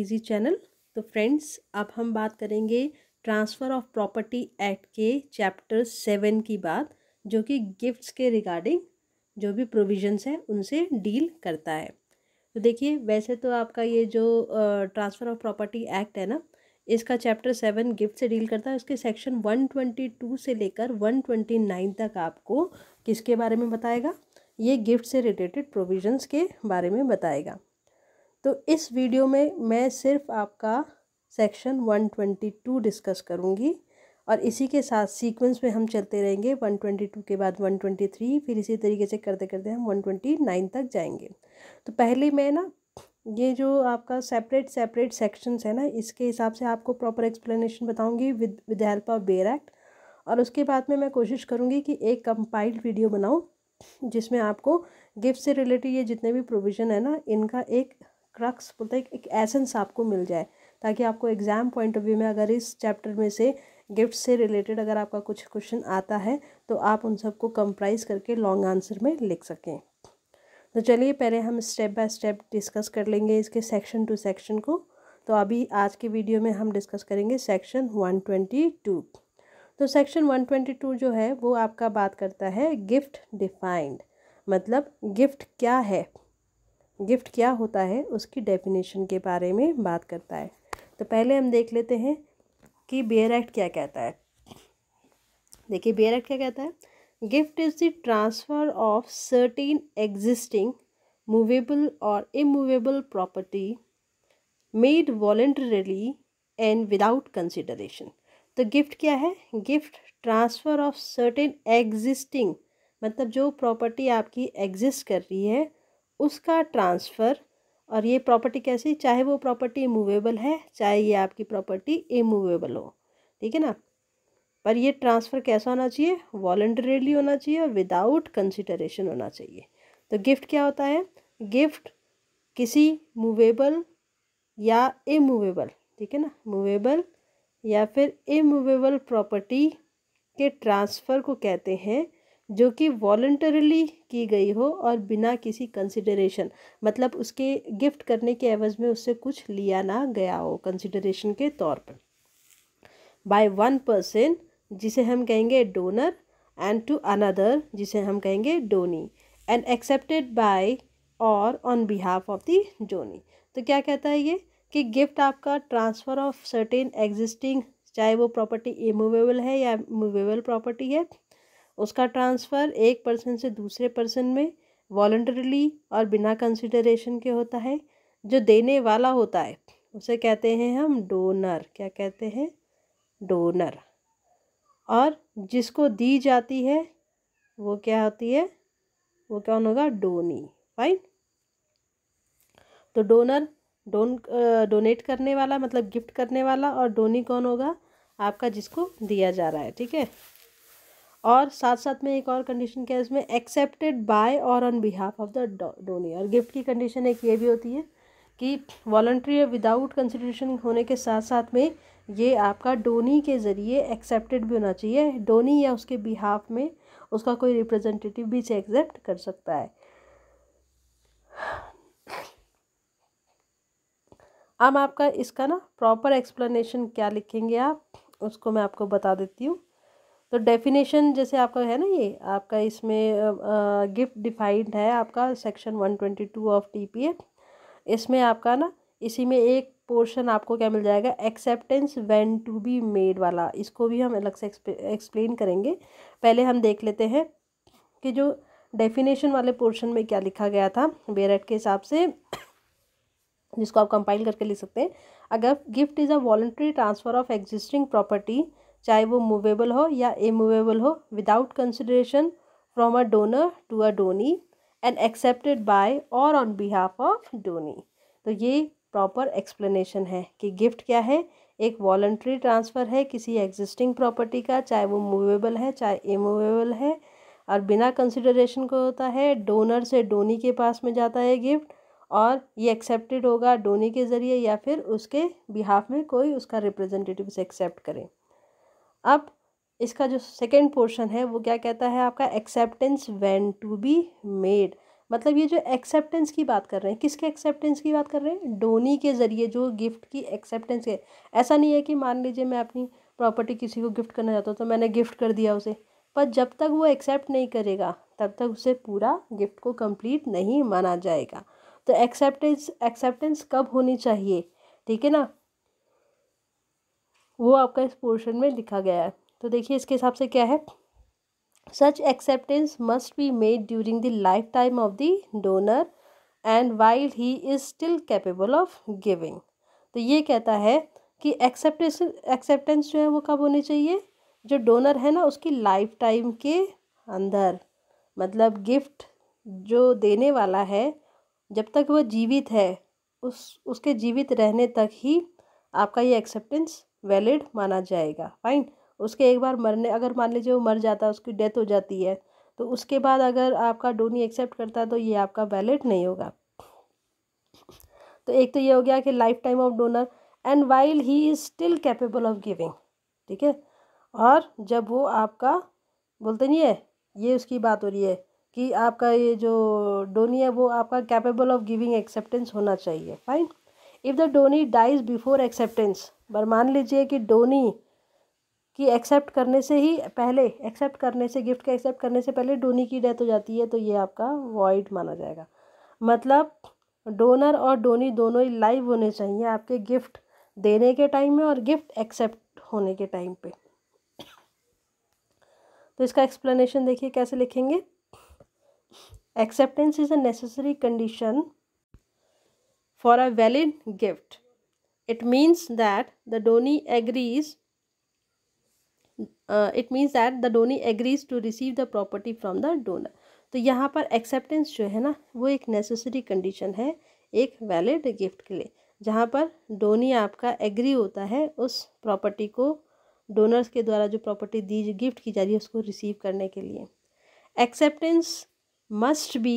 Easy channel तो friends अब हम बात करेंगे ट्रांसफ़र ऑफ प्रॉपर्टी एक्ट के चैप्टर सेवन की बात जो कि गिफ्ट्स के रिगार्डिंग जो भी प्रोविजंस हैं उनसे डील करता है तो देखिए वैसे तो आपका ये जो ट्रांसफ़र ऑफ प्रॉपर्टी एक्ट है ना इसका चैप्टर सेवन गिफ्ट से डील करता है उसके सेक्शन वन ट्वेंटी टू से लेकर वन ट्वेंटी नाइन तक आपको किसके बारे में बताएगा ये गिफ्ट से रिलेटेड प्रोविजंस के बारे में बताएगा तो इस वीडियो में मैं सिर्फ आपका सेक्शन 122 डिस्कस करूँगी और इसी के साथ सीक्वेंस में हम चलते रहेंगे 122 के बाद 123 फिर इसी तरीके से करते करते हम 129 तक जाएंगे तो पहले मैं ना ये जो आपका सेपरेट सेपरेट सेक्शंस है ना इसके हिसाब से आपको प्रॉपर एक्सप्लेनेशन बताऊंगी with with help of bare act और उसके बाद में मैं कोशिश करूँगी कि एक कंपाइल्ड वीडियो बनाऊँ जिसमें आपको गिफ्ट से रिलेटेड ये जितने भी प्रोविज़न है ना इनका एक क्रक्स बोलते हैं एक एसेंस आपको मिल जाए ताकि आपको एग्ज़ाम पॉइंट ऑफ व्यू में अगर इस चैप्टर में से गिफ्ट से रिलेटेड अगर आपका कुछ क्वेश्चन आता है तो आप उन सबको कंप्राइज करके लॉन्ग आंसर में लिख सकें तो चलिए पहले हम स्टेप बाय स्टेप डिस्कस कर लेंगे इसके सेक्शन टू सेक्शन को तो अभी आज के वीडियो में हम डिस्कस करेंगे सेक्शन वन ट्वेंटी टू तो सेक्शन वन ट्वेंटी टू जो है वो आपका बात करता है गिफ्ट डिफाइंड मतलब गिफ्ट क्या है गिफ्ट क्या होता है उसकी डेफिनेशन के बारे में बात करता है तो पहले हम देख लेते हैं कि बेयर एक्ट क्या कहता है देखिए बेयर एक्ट क्या कहता है gift is the transfer of certain existing movable or immovable property made voluntarily and without consideration तो गिफ्ट क्या है gift transfer of certain existing मतलब जो प्रॉपर्टी आपकी एग्जिस्ट कर रही है उसका ट्रांसफ़र और ये प्रॉपर्टी कैसी चाहे वो प्रॉपर्टी मूवेबल है चाहे ये आपकी प्रॉपर्टी इमूवेबल हो ठीक है ना पर ये ट्रांसफ़र कैसा होना चाहिए वॉल्ट्रेली होना चाहिए और विदाउट कंसिडरेशन होना चाहिए तो गिफ्ट क्या होता है गिफ्ट किसी मूवेबल या इमूवेबल ठीक है ना मूवेबल या फिर इमूवेबल प्रॉपर्टी के ट्रांसफ़र को कहते हैं जो कि वॉल्टरली की गई हो और बिना किसी कंसिडरेशन मतलब उसके गिफ्ट करने के एवज में उससे कुछ लिया ना गया हो कंसिडरेशन के तौर पर बाय वन पर्सन जिसे हम कहेंगे डोनर एंड टू अनदर जिसे हम कहेंगे donee and accepted by or on behalf of the donee तो क्या कहता है ये कि गिफ्ट आपका ट्रांसफ़र ऑफ सर्टेन एग्जिस्टिंग चाहे वो प्रॉपर्टी इमूवेबल है या मूवेबल प्रॉपर्टी है उसका ट्रांसफ़र एक पर्सन से दूसरे पर्सन में वॉल्टरली और बिना कंसिडरेशन के होता है जो देने वाला होता है उसे कहते हैं हम डोनर क्या कहते हैं डोनर और जिसको दी जाती है वो क्या होती है वो कौन होगा डोनी फाइन तो डोनर डोन डोनेट करने वाला मतलब गिफ्ट करने वाला और डोनी कौन होगा आपका जिसको दिया जा रहा है ठीक है और साथ साथ में एक और कंडीशन क्या है इसमें accepted by or on behalf of the donee और गिफ्ट की कंडीशन एक ये भी होती है कि वॉल्ट्री विदाउट कंसिडरेशन होने के साथ साथ में ये आपका डोनी के ज़रिए एक्सेप्टेड भी होना चाहिए डोनी या उसके बिहाफ में उसका कोई रिप्रेजेंटेटिव भी इसे एक्सेप्ट कर सकता है अब आपका इसका ना प्रॉपर एक्सप्लेनेशन क्या लिखेंगे आप उसको मैं आपको बता देती हूँ तो डेफिनेशन जैसे आपका है ना ये आपका इसमें गिफ्ट डिफाइंड है आपका section one twenty two of T P A इसमें आपका ना इसी में एक पोर्शन आपको क्या मिल जाएगा acceptance when to be made वाला इसको भी हम अलग से एक्सप्लेन करेंगे पहले हम देख लेते हैं कि जो डेफिनेशन वाले पोर्शन में क्या लिखा गया था बेरेट के हिसाब से जिसको आप कंपाइल करके लिख सकते हैं अगर gift is a voluntary transfer of existing property चाहे वो मूवेबल हो या इमूवेबल हो without consideration from a donor to a donee and accepted by or on behalf of donee तो ये प्रॉपर एक्सप्लेनेशन है कि गिफ्ट क्या है एक वॉल्ट्री ट्रांसफ़र है किसी एग्जिस्टिंग प्रॉपर्टी का चाहे वो मूवेबल है चाहे इमूवेबल है और बिना कंसिडरेशन को होता है डोनर से डोनी के पास में जाता है गिफ्ट और ये एक्सेप्टेड होगा डोनी के ज़रिए या फिर उसके बिहाफ में कोई उसका रिप्रेजेंटेटिव एक्सेप्ट करें अब इसका जो सेकेंड पोर्शन है वो क्या कहता है आपका acceptance when to be made मतलब ये जो एक्सेप्टेंस की बात कर रहे हैं किसके एक्सेप्टेंस की बात कर रहे हैं डोनी के ज़रिए जो गिफ्ट की एक्सेप्टेंस है ऐसा नहीं है कि मान लीजिए मैं अपनी प्रॉपर्टी किसी को गिफ्ट करना चाहता हूँ तो मैंने गिफ्ट कर दिया उसे पर जब तक वो एक्सेप्ट नहीं करेगा तब तक उसे पूरा गिफ्ट को कंप्लीट नहीं माना जाएगा तो एक्सेप्टेंस एक्सेप्टेंस कब होनी चाहिए ठीक है ना वो आपका इस पोर्शन में लिखा गया है तो देखिए इसके हिसाब से क्या है such acceptance must be made during the lifetime of the donor and while he is still capable of giving तो ये कहता है कि एक्सेप्टेंस एक्सेप्टेंस जो है वो कब होनी चाहिए जो डोनर है ना उसकी लाइफ टाइम के अंदर मतलब गिफ्ट जो देने वाला है जब तक वो जीवित है उस उसके जीवित रहने तक ही आपका ये एक्सेप्टेंस वैलिड माना जाएगा फाइन उसके एक बार मरने अगर मान लीजिए वो मर जाता है उसकी डेथ हो जाती है तो उसके बाद अगर आपका डोनी एक्सेप्ट करता है तो ये आपका वैलिड नहीं होगा तो एक तो ये हो गया कि lifetime of donor and while he is still capable of giving ठीक है और जब वो आपका बोलते नहीं है ये उसकी बात हो रही है कि आपका ये जो डोनी है वो आपका कैपेबल ऑफ गिविंग एक्सेप्टेंस होना चाहिए fine if the donee dies before acceptance पर मान लीजिए कि डोनी की एक्सेप्ट करने से ही पहले एक्सेप्ट करने से गिफ्ट के एक्सेप्ट करने से पहले डोनी की डेथ हो जाती है तो ये आपका वॉइड माना जाएगा मतलब डोनर और डोनी दोनों ही लाइव होने चाहिए आपके गिफ्ट देने के टाइम में और गिफ्ट एक्सेप्ट होने के टाइम पे तो इसका एक्सप्लेनेशन देखिए कैसे लिखेंगे acceptance is a necessary condition for a valid gift. It means that the donee agrees uh, it means that the donee agrees to receive the property from the donor. तो यहाँ पर acceptance जो है ना वो एक नेसेसरी कंडीशन है एक वैलिड गिफ्ट के लिए जहाँ पर डोनी आपका एग्री होता है उस प्रॉपर्टी को डोनर्स के द्वारा जो प्रॉपर्टी दी गिफ्ट की जा रही है उसको रिसीव करने के लिए acceptance must be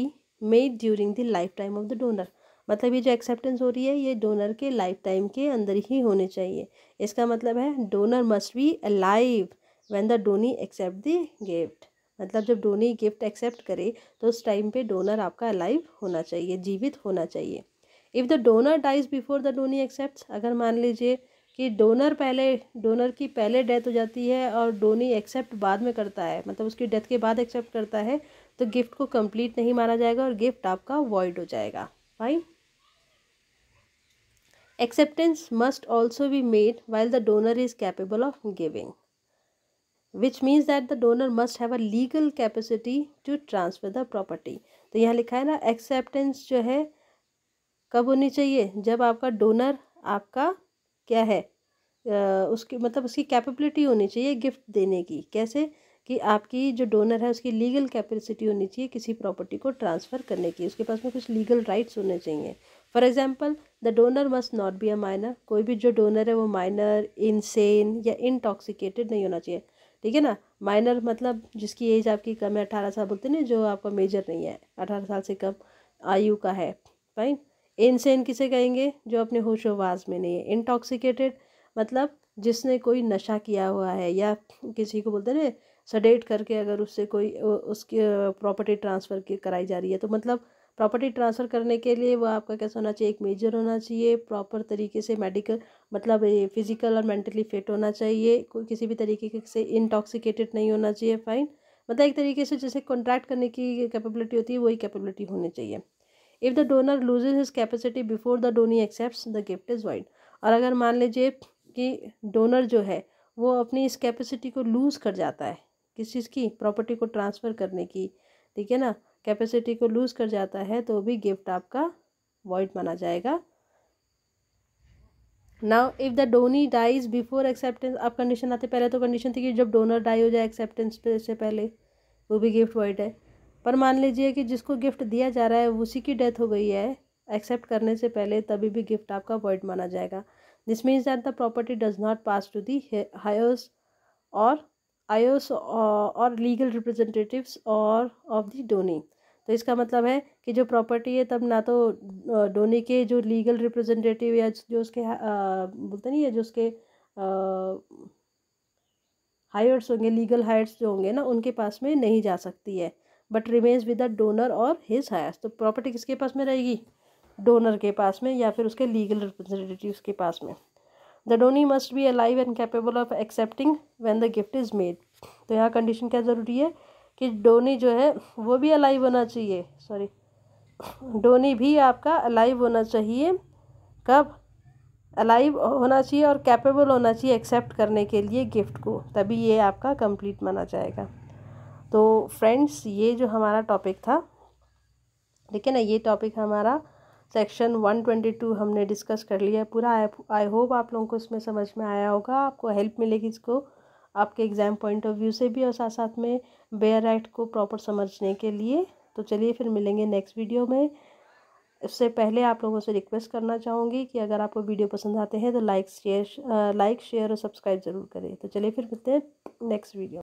made during the lifetime of the donor मतलब ये जो एक्सेप्टेंस हो रही है ये डोनर के लाइफ टाइम के अंदर ही होने चाहिए इसका मतलब है donor must be alive when the donee accept the gift मतलब जब डोनी गिफ्ट एक्सेप्ट करे तो उस टाइम पे डोनर आपका अलाइव होना चाहिए जीवित होना चाहिए if the donor dies before the donee accept अगर मान लीजिए कि डोनर पहले डोनर की पहले डेथ हो जाती है और डोनी एक्सेप्ट बाद में करता है मतलब उसकी डेथ के बाद एक्सेप्ट करता है तो गिफ्ट को कंप्लीट नहीं माना जाएगा और गिफ्ट आपका वॉइड हो जाएगा fine acceptance must also be made while the donor is capable of giving which means that the donor must have a legal capacity to transfer the property तो यहाँ लिखा है ना एक्सेप्टेंस जो है कब होनी चाहिए जब आपका डोनर आपका क्या है उसकी मतलब उसकी कैपेबिलिटी होनी चाहिए गिफ्ट देने की कैसे कि आपकी जो डोनर है उसकी लीगल कैपेसिटी होनी चाहिए किसी प्रॉपर्टी को ट्रांसफ़र करने की उसके पास में कुछ लीगल राइट्स होने चाहिए for example the donor must not be a minor कोई भी जो डोनर है वो माइनर इनसेन या इनटॉक्सिकेटेड नहीं होना चाहिए ठीक है ना माइनर मतलब जिसकी एज आपकी कम है अठारह साल बोलते ना जो आपका मेजर नहीं है अठारह साल से कम आयु का है फाइन इनसेन किसे कहेंगे जो अपने होश आवाज में नहीं है इनटॉक्सिकेटेड मतलब जिसने कोई नशा किया हुआ है या किसी को बोलते ना सडेट करके अगर उससे कोई उसकी प्रॉपर्टी ट्रांसफ़र की कराई जा रही है तो मतलब प्रॉपर्टी ट्रांसफ़र करने के लिए वो आपका कैसा होना चाहिए एक मेजर होना चाहिए प्रॉपर तरीके से मेडिकल मतलब फिजिकल और मेंटली फिट होना चाहिए कोई किसी भी तरीके से इंटॉक्सिकेटेड नहीं होना चाहिए फाइन मतलब एक तरीके से जैसे कॉन्ट्रैक्ट करने की कैपेबिलिटी होती है वही कैपेबिलिटी होनी चाहिए if the donor loses his capacity before the donee accept the gift is void और अगर मान लीजिए कि डोनर जो है वो अपनी इस कैपेसिटी को लूज़ कर जाता है किस चीज़ की प्रॉपर्टी को ट्रांसफ़र करने की ठीक है ना कैपेसिटी को लूज़ कर जाता है तो भी गिफ्ट आपका वॉइड माना जाएगा now if the donee dies before acceptance आप कंडीशन आते पहले तो कंडीशन थी कि जब डोनर डाई हो जाए एक्सेप्टेंस से पहले वो भी गिफ्ट वॉइड है पर मान लीजिए कि जिसको गिफ्ट दिया जा रहा है उसी की डेथ हो गई है एक्सेप्ट करने से पहले तभी भी गिफ्ट आपका वॉइड माना जाएगा this means that the property does not pass to the heirs or आयोस or legal representatives or of the donee तो इसका मतलब है कि जो प्रॉपर्टी है तब ना तो डोनी के जो लीगल रिप्रेजेंटेटिव या जो उसके बोलते नहीं है जो उसके हायर्स होंगे लीगल हायर्स जो होंगे ना उनके पास में नहीं जा सकती है but remains with the donor or his heirs तो प्रॉपर्टी किसके पास में रहेगी डोनर के पास में या फिर उसके लीगल रिप्रेजेंटेटिव के पास में the donee must be alive and capable of accepting when the gift is made तो यहाँ कंडीशन क्या ज़रूरी है कि डोनी जो है वो भी अलाइव होना चाहिए सॉरी डोनी भी आपका अलाइव होना चाहिए कब अलाइव होना चाहिए और कैपेबल होना चाहिए एक्सेप्ट करने के लिए गिफ्ट को तभी ये आपका कंप्लीट माना जाएगा तो फ्रेंड्स ये जो हमारा टॉपिक था देखिए ना ये टॉपिक हमारा सेक्शन वन ट्वेंटी टू हमने डिस्कस कर लिया पूरा आई होप आप लोगों को इसमें समझ में आया होगा आपको हेल्प मिलेगी इसको आपके एग्ज़ाम पॉइंट ऑफ व्यू से भी और साथ साथ में बेयर एक्ट को प्रॉपर समझने के लिए तो चलिए फिर मिलेंगे नेक्स्ट वीडियो में इससे पहले आप लोगों से रिक्वेस्ट करना चाहूँगी कि अगर आपको वीडियो पसंद आते हैं तो लाइक शेयर लाइक शेयर और सब्सक्राइब ज़रूर करें तो चलिए फिर मिलते हैं नेक्स्ट वीडियो